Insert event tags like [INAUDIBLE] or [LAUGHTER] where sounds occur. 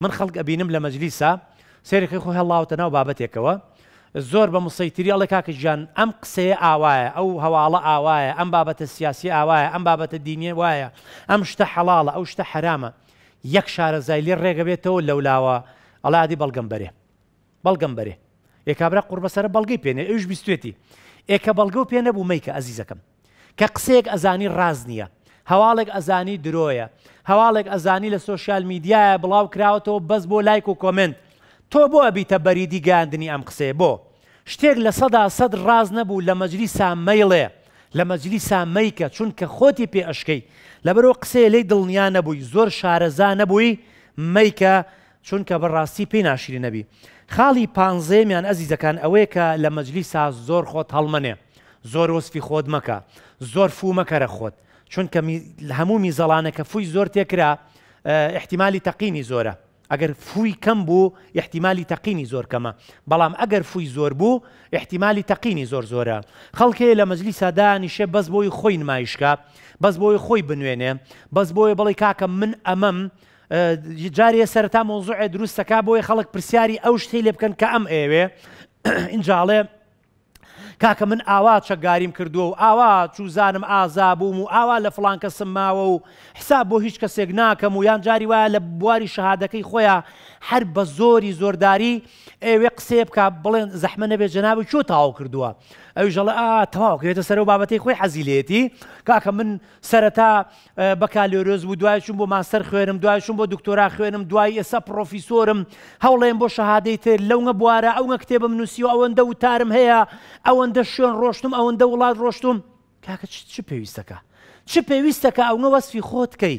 من خەڵک ئەبینم لە مەجلیسا سێرەکەی خۆ هەڵاوتە ناو بابەتێکەوە زۆر بە مسەیتری ئەڵێ کاکە ژیان ئەم قسەیە ئاوایە ئەو هەواڵە ئاوایە ئەم بابەتە سیاسی ئاوایە ئەم بابەتە دینیە وایە ئەم شتە حەڵاڵە ئەو شتە حرامە یەک شارە زایلی ڕێگە بێتەوە لەولاوە ئەڵادی بەڵگەمبەرێ بەڵگەمبەرێ ێکابرا قوڕ بەسرە بەڵگەی پێێنێ ئەوش بیستێتی ئێکە بەڵگە و پێ نەبوو مەیکە ئەزیزەکەم کە قسەیەک ئەزانی ڕاز نییە هەواڵێک ئەزانی درۆیە هەواڵێک ئەزانی لە سوۆسیال میدیایە بڵاو کراوەتەوە بەس بۆ لایک و کۆمنت تۆ بۆ ئەبیتە بەریدی گاندنی ئەم قسێ بۆ شتێک لە سەدا سەد ڕاز نەبوو لە مەجلی سامەیڵێ لە مەجلی سامەیکە چونکە خۆتی پێ ئەشکەی لەبەرەوە قسەیە لی دڵنیا نەبووی زۆر شارەزا نەبووی مەیکە چونکە بەڕاستی پێی ناشری نەبی خاڵی پانزەمیان ئەزیزەکان ئەوەیە کە لە مەجلی سا زۆر خۆت هەڵمەنێ زۆر وەسفی خۆت مەکە زۆر فومەکەرە خۆت چونکە هەموو میزەڵانەکە فوی زۆر تێکرا احتیممالی تەقینی زۆرە ئەگەر فوی کەم بوو احتیممالی تەقینی زۆر کەمە بەڵام ئەگەر فوی زۆر بوو احتیممالی تەقینی زۆر زۆرە خەڵکێ لە مەجلی سادانیشە بەس بۆی خۆی نمایشکە بەس بۆی خۆی بنوێنێ بەس بۆی بڵی کاکە من ئەمەم جارێ سەرتا مۆزوعە دروستەکە بۆی خەڵک پرسیاری ئەو شتەی لێ بکەن کە ئەم ئێوێ اینجاڵێ [COUGHS] کاکە من ئاوا چەگاریم کردووە و ئاوا چوزانم ئازا بووم و ئاوا لە فلان کەسم ماوە و حساب بۆ هیچ کەسێک ناکەم و یان جاری وایە لە بواری شەهادەکەی خۆیان هەر بە زۆری زۆرداری ئێوێ قسێ بکە بڵێن زەحمە نەبێ جەناوی چۆ تاو کردووە ئەو ژەڵە ئا تەواوکرێتە سەر و بابەتی خۆی حەزیلێتی کاکە من سەرەتا بەکالۆرۆز بوو دوای چوون بۆ ماسەر خوێنم دوای چوون بۆ دکتۆرا خوێنم دوای ئێستا پرۆفیسۆرم هەوڵێن بۆ شەهادەی تر لەوە بوارە ئەوە کتێبم نووسی و ئەوەندە وتارم هەیە ئەوە ئەوەندە شوێن ڕۆشتم ئەوەندە وڵات ڕۆشتم کاکە چ پێویستەکە چ پێویستەکە ئەوە وەسفی خۆتکەی.